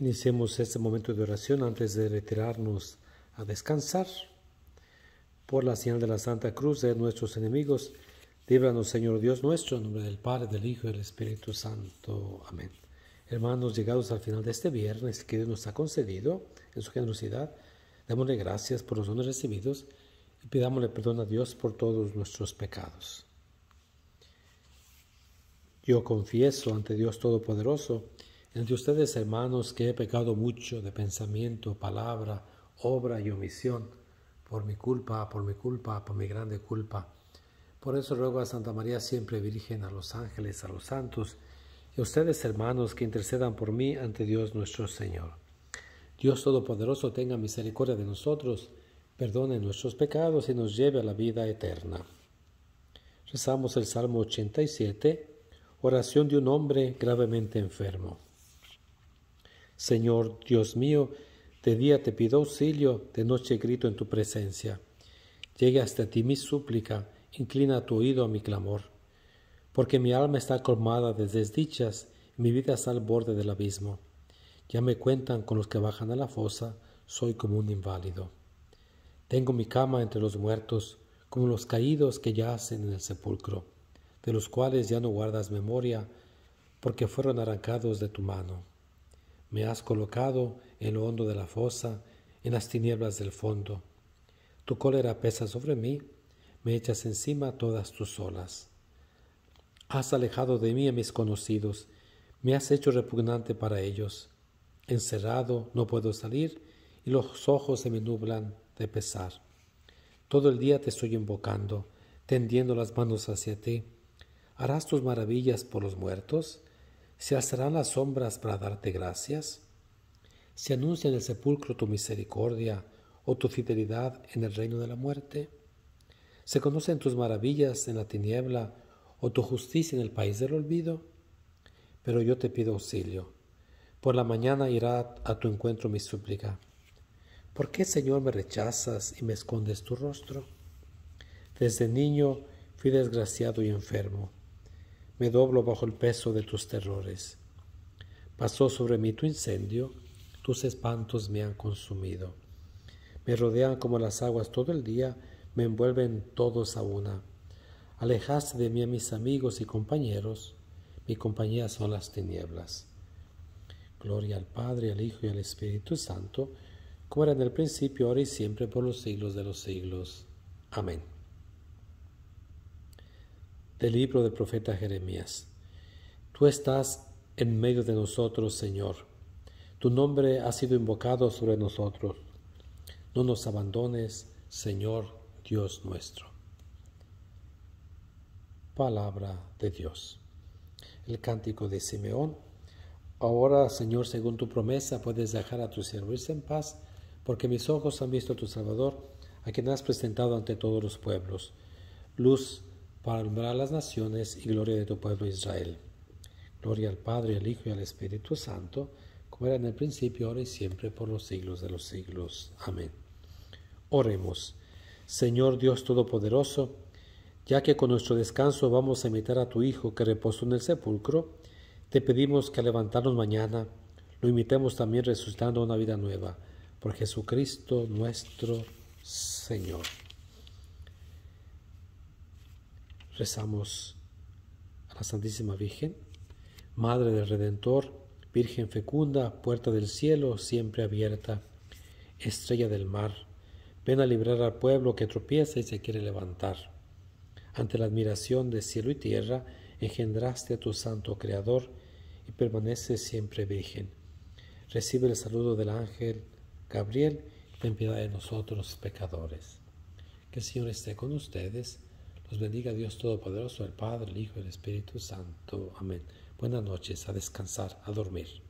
Iniciemos este momento de oración antes de retirarnos a descansar. Por la señal de la Santa Cruz de nuestros enemigos, líbranos, Señor Dios nuestro, en nombre del Padre, del Hijo y del Espíritu Santo. Amén. Hermanos, llegados al final de este viernes que Dios nos ha concedido en su generosidad, démosle gracias por los dones recibidos y pidámosle perdón a Dios por todos nuestros pecados. Yo confieso ante Dios Todopoderoso, ante ustedes, hermanos, que he pecado mucho de pensamiento, palabra, obra y omisión, por mi culpa, por mi culpa, por mi grande culpa. Por eso ruego a Santa María siempre Virgen, a los ángeles, a los santos, y a ustedes, hermanos, que intercedan por mí ante Dios nuestro Señor. Dios Todopoderoso tenga misericordia de nosotros, perdone nuestros pecados y nos lleve a la vida eterna. Rezamos el Salmo 87, oración de un hombre gravemente enfermo. Señor Dios mío, de día te pido auxilio, de noche grito en tu presencia. Llegue hasta ti mi súplica, inclina tu oído a mi clamor, porque mi alma está colmada de desdichas, mi vida está al borde del abismo. Ya me cuentan con los que bajan a la fosa, soy como un inválido. Tengo mi cama entre los muertos, como los caídos que yacen en el sepulcro, de los cuales ya no guardas memoria, porque fueron arrancados de tu mano. Me has colocado en lo hondo de la fosa, en las tinieblas del fondo. Tu cólera pesa sobre mí, me echas encima todas tus olas. Has alejado de mí a mis conocidos, me has hecho repugnante para ellos. Encerrado no puedo salir y los ojos se me nublan de pesar. Todo el día te estoy invocando, tendiendo las manos hacia ti. ¿Harás tus maravillas por los muertos? ¿Se alzarán las sombras para darte gracias? ¿Se anuncia en el sepulcro tu misericordia o tu fidelidad en el reino de la muerte? ¿Se conocen tus maravillas en la tiniebla o tu justicia en el país del olvido? Pero yo te pido auxilio. Por la mañana irá a tu encuentro mi súplica. ¿Por qué, Señor, me rechazas y me escondes tu rostro? Desde niño fui desgraciado y enfermo me doblo bajo el peso de tus terrores. Pasó sobre mí tu incendio, tus espantos me han consumido. Me rodean como las aguas todo el día, me envuelven todos a una. Alejaste de mí a mis amigos y compañeros, mi compañía son las tinieblas. Gloria al Padre, al Hijo y al Espíritu Santo, como era en el principio, ahora y siempre, por los siglos de los siglos. Amén del libro del profeta Jeremías. Tú estás en medio de nosotros, Señor. Tu nombre ha sido invocado sobre nosotros. No nos abandones, Señor Dios nuestro. Palabra de Dios. El cántico de Simeón. Ahora, Señor, según tu promesa, puedes dejar a tu siervo en paz, porque mis ojos han visto a tu Salvador, a quien has presentado ante todos los pueblos, luz para alumbrar las naciones y gloria de tu pueblo Israel. Gloria al Padre, al Hijo y al Espíritu Santo, como era en el principio, ahora y siempre, por los siglos de los siglos. Amén. Oremos. Señor Dios Todopoderoso, ya que con nuestro descanso vamos a imitar a tu Hijo que reposó en el sepulcro, te pedimos que al levantarnos mañana lo imitemos también resucitando una vida nueva, por Jesucristo nuestro Señor. rezamos a la Santísima Virgen, Madre del Redentor, Virgen fecunda, puerta del cielo siempre abierta, estrella del mar, ven a librar al pueblo que tropieza y se quiere levantar. Ante la admiración de cielo y tierra, engendraste a tu santo Creador y permaneces siempre virgen. Recibe el saludo del ángel Gabriel, en piedad de nosotros pecadores. Que el Señor esté con ustedes los bendiga Dios Todopoderoso, el Padre, el Hijo y el Espíritu Santo. Amén. Buenas noches, a descansar, a dormir.